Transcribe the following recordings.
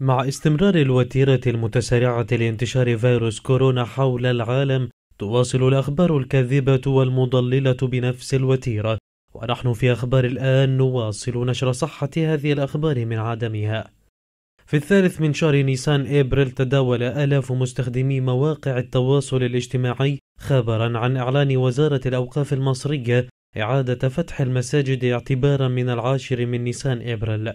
مع استمرار الوتيرة المتسارعة لانتشار فيروس كورونا حول العالم تواصل الأخبار الكاذبة والمضللة بنفس الوتيرة ونحن في أخبار الآن نواصل نشر صحة هذه الأخبار من عدمها في الثالث من شهر نيسان إبريل تداول آلاف مستخدمي مواقع التواصل الاجتماعي خبرا عن إعلان وزارة الأوقاف المصرية إعادة فتح المساجد اعتبارا من العاشر من نيسان إبريل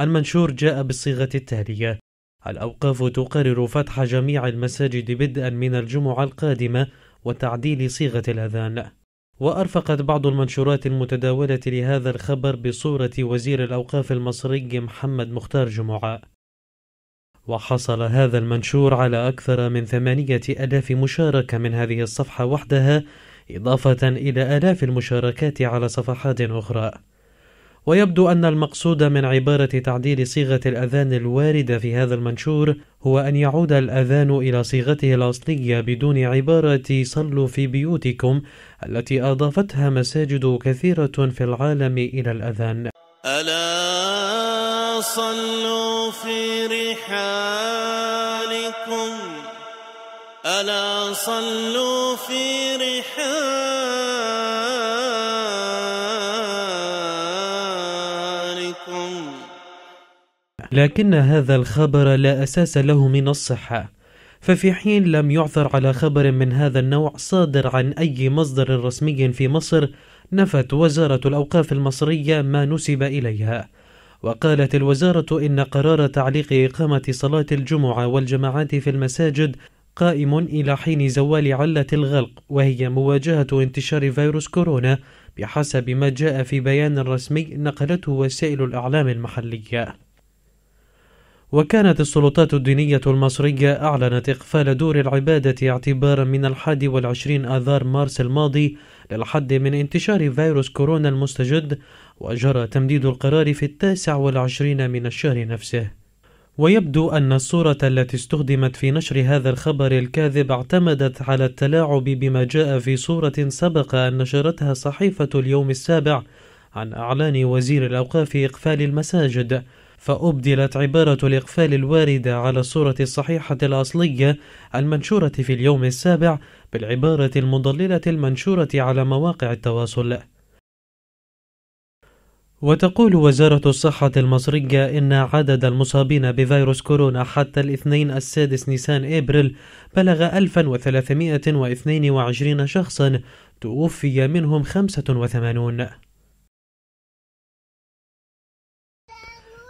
المنشور جاء بالصيغة التالية: الأوقاف تقرر فتح جميع المساجد بدءا من الجمعة القادمة وتعديل صيغة الأذان. وأرفقت بعض المنشورات المتداولة لهذا الخبر بصورة وزير الأوقاف المصري محمد مختار جمعة. وحصل هذا المنشور على أكثر من ثمانية ألاف مشاركة من هذه الصفحة وحدها إضافة إلى آلاف المشاركات على صفحات أخرى. ويبدو أن المقصود من عبارة تعديل صيغة الأذان الواردة في هذا المنشور هو أن يعود الأذان إلى صيغته الأصلية بدون عبارة صلوا في بيوتكم التي أضافتها مساجد كثيرة في العالم إلى الأذان ألا صلوا في رحالكم ألا صلوا في رحالكم لكم لكن هذا الخبر لا أساس له من الصحة ففي حين لم يعثر على خبر من هذا النوع صادر عن أي مصدر رسمي في مصر نفت وزارة الأوقاف المصرية ما نسب إليها وقالت الوزارة إن قرار تعليق إقامة صلاة الجمعة والجماعات في المساجد قائم إلى حين زوال علة الغلق وهي مواجهة انتشار فيروس كورونا بحسب ما جاء في بيان رسمي نقلته وسائل الإعلام المحلية وكانت السلطات الدينية المصرية أعلنت إقفال دور العبادة اعتبارا من الحادي والعشرين آذار مارس الماضي للحد من انتشار فيروس كورونا المستجد وجرى تمديد القرار في التاسع والعشرين من الشهر نفسه ويبدو أن الصورة التي استخدمت في نشر هذا الخبر الكاذب اعتمدت على التلاعب بما جاء في صورة سبق أن نشرتها صحيفة اليوم السابع عن أعلان وزير الأوقاف إقفال المساجد فأبدلت عبارة الإقفال الواردة على الصورة الصحيحة الأصلية المنشورة في اليوم السابع بالعبارة المضللة المنشورة على مواقع التواصل وتقول وزارة الصحة المصرية إن عدد المصابين بفيروس كورونا حتى الاثنين السادس نيسان إبريل بلغ 1322 شخصا توفي منهم 85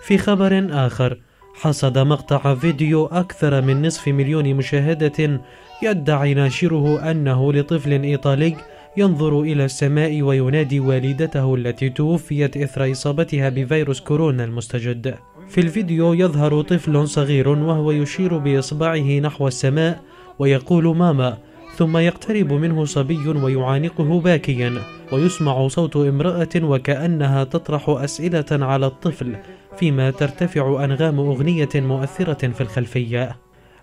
في خبر آخر حصد مقطع فيديو أكثر من نصف مليون مشاهدة يدعي ناشره أنه لطفل إيطالي ينظر إلى السماء وينادي والدته التي توفيت إثر إصابتها بفيروس كورونا المستجد. في الفيديو يظهر طفل صغير وهو يشير بإصبعه نحو السماء ويقول ماما ثم يقترب منه صبي ويعانقه باكيا ويسمع صوت امرأة وكأنها تطرح أسئلة على الطفل فيما ترتفع أنغام أغنية مؤثرة في الخلفية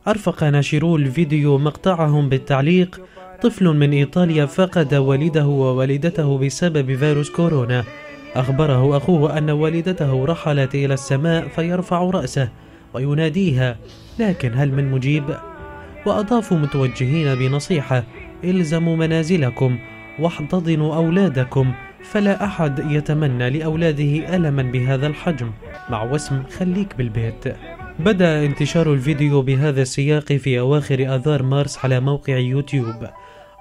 أرفق ناشرو الفيديو مقطعهم بالتعليق طفل من إيطاليا فقد والده ووالدته بسبب فيروس كورونا أخبره أخوه أن والدته رحلت إلى السماء فيرفع رأسه ويناديها لكن هل من مجيب؟ وأضافوا متوجهين بنصيحة الزموا منازلكم واحتضنوا أولادكم فلا أحد يتمنى لأولاده ألما بهذا الحجم مع وسم خليك بالبيت بدأ انتشار الفيديو بهذا السياق في أواخر آذار مارس على موقع يوتيوب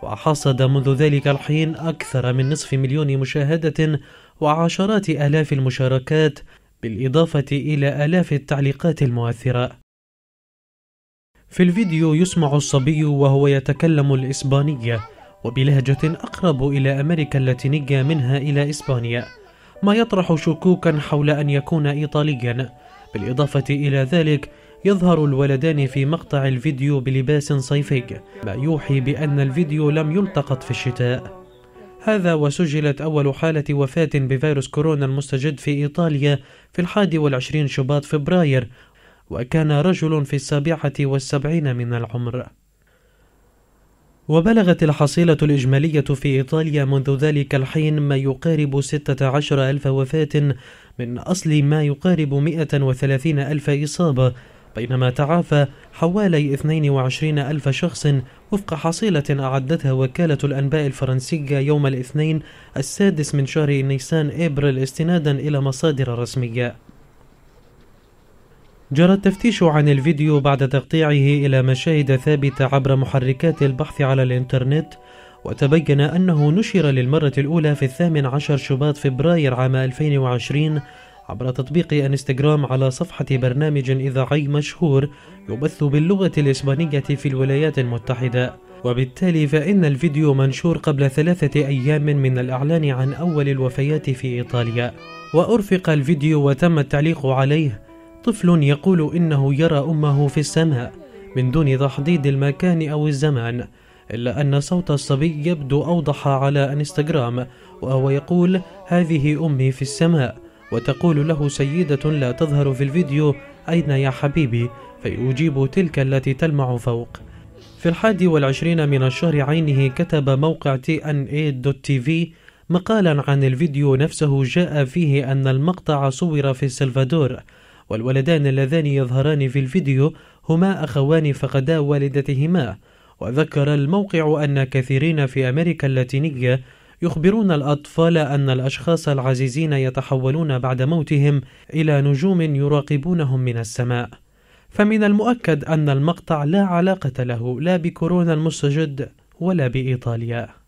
وحصد منذ ذلك الحين أكثر من نصف مليون مشاهدة وعشرات آلاف المشاركات بالإضافة إلى آلاف التعليقات المؤثرة في الفيديو يسمع الصبي وهو يتكلم الإسبانية وبلهجة أقرب إلى أمريكا اللاتينية منها إلى إسبانيا ما يطرح شكوكا حول أن يكون إيطاليا بالإضافة إلى ذلك يظهر الولدان في مقطع الفيديو بلباس صيفي ما يوحي بأن الفيديو لم يلتقط في الشتاء هذا وسجلت أول حالة وفاة بفيروس كورونا المستجد في إيطاليا في الحادي والعشرين شباط فبراير وكان رجل في السابعة والسبعين من العمر وبلغت الحصيلة الإجمالية في إيطاليا منذ ذلك الحين ما يقارب 16 ألف وفاة من أصل ما يقارب 130 ألف إصابة بينما تعافى حوالي 22 ألف شخص وفق حصيلة أعدتها وكالة الأنباء الفرنسية يوم الاثنين السادس من شهر نيسان إبريل استنادا إلى مصادر رسمية جرى التفتيش عن الفيديو بعد تقطيعه إلى مشاهد ثابتة عبر محركات البحث على الإنترنت وتبين أنه نشر للمرة الأولى في الثامن عشر شباط فبراير عام 2020 عبر تطبيق انستغرام على صفحة برنامج إذاعي مشهور يبث باللغة الإسبانية في الولايات المتحدة وبالتالي فإن الفيديو منشور قبل ثلاثة أيام من الإعلان عن أول الوفيات في إيطاليا وأرفق الفيديو وتم التعليق عليه طفل يقول إنه يرى أمه في السماء من دون تحديد المكان أو الزمان إلا أن صوت الصبي يبدو أوضح على انستغرام وهو يقول هذه أمي في السماء وتقول له سيدة لا تظهر في الفيديو أين يا حبيبي فيجيب تلك التي تلمع فوق في الحادي والعشرين من الشهر عينه كتب موقع tna.tv مقالا عن الفيديو نفسه جاء فيه أن المقطع صور في السلفادور والولدان اللذان يظهران في الفيديو هما أخوان فقدا والدتهما وذكر الموقع أن كثيرين في أمريكا اللاتينية يخبرون الأطفال أن الأشخاص العزيزين يتحولون بعد موتهم إلى نجوم يراقبونهم من السماء فمن المؤكد أن المقطع لا علاقة له لا بكورونا المستجد ولا بإيطاليا